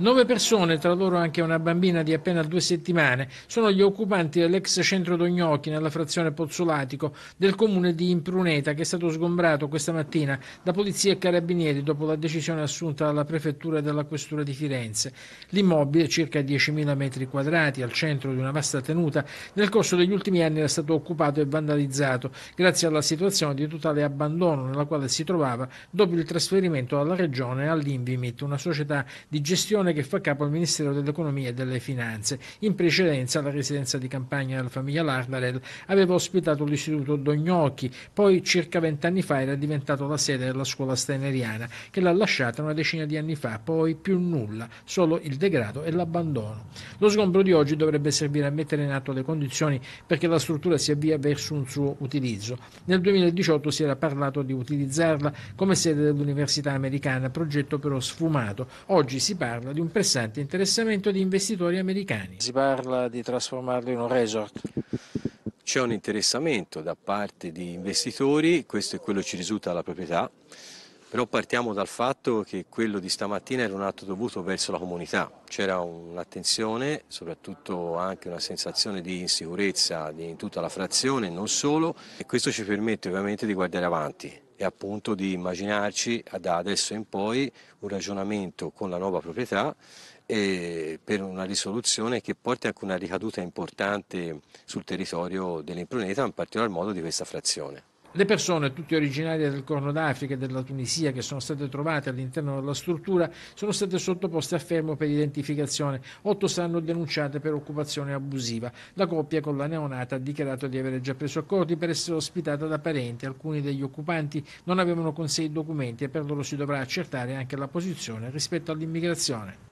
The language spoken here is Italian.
Nove persone, tra loro anche una bambina di appena due settimane, sono gli occupanti dell'ex centro Dognocchi nella frazione Pozzolatico del comune di Impruneta che è stato sgombrato questa mattina da polizia e carabinieri dopo la decisione assunta dalla prefettura e dalla questura di Firenze. L'immobile, circa 10.000 metri quadrati, al centro di una vasta tenuta, nel corso degli ultimi anni era stato occupato e vandalizzato grazie alla situazione di totale abbandono nella quale si trovava dopo il trasferimento dalla regione all'Invimit, una società di gestione regionale che fa capo al Ministero dell'Economia e delle Finanze. In precedenza la residenza di campagna della famiglia Lardarel aveva ospitato l'istituto Dognocchi, poi circa vent'anni fa era diventato la sede della scuola steineriana, che l'ha lasciata una decina di anni fa, poi più nulla, solo il degrado e l'abbandono. Lo sgombro di oggi dovrebbe servire a mettere in atto le condizioni perché la struttura si avvia verso un suo utilizzo. Nel 2018 si era parlato di utilizzarla come sede dell'Università americana, progetto però sfumato. Oggi si parla di di un pressante interessamento di investitori americani. Si parla di trasformarlo in un resort. C'è un interessamento da parte di investitori, questo è quello che ci risulta alla proprietà, però partiamo dal fatto che quello di stamattina era un atto dovuto verso la comunità, c'era un'attenzione, soprattutto anche una sensazione di insicurezza in tutta la frazione, non solo, e questo ci permette ovviamente di guardare avanti e appunto di immaginarci da adesso in poi un ragionamento con la nuova proprietà eh, per una risoluzione che porti anche una ricaduta importante sul territorio dell'impruneta, in particolar modo di questa frazione. Le persone, tutte originarie del Corno d'Africa e della Tunisia, che sono state trovate all'interno della struttura, sono state sottoposte a fermo per identificazione. Otto saranno denunciate per occupazione abusiva. La coppia con la neonata ha dichiarato di avere già preso accordi per essere ospitata da parenti. Alcuni degli occupanti non avevano con sé i documenti e per loro si dovrà accertare anche la posizione rispetto all'immigrazione.